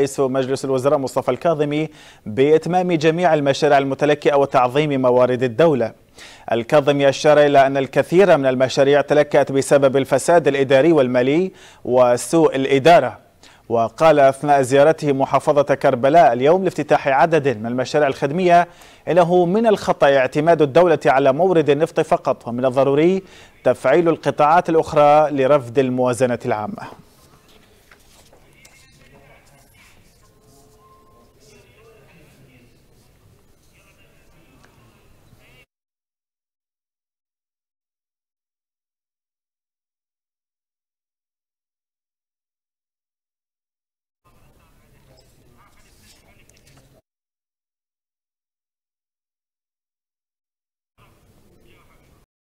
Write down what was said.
رئيس مجلس الوزراء مصطفى الكاظمي بإتمام جميع المشاريع المتلكئة وتعظيم موارد الدولة الكاظمي أشار إلى أن الكثير من المشاريع تلكأت بسبب الفساد الإداري والمالي وسوء الإدارة وقال أثناء زيارته محافظة كربلاء اليوم لافتتاح عدد من المشاريع الخدمية إنه من الخطأ اعتماد الدولة على مورد النفط فقط ومن الضروري تفعيل القطاعات الأخرى لرفض الموازنة العامة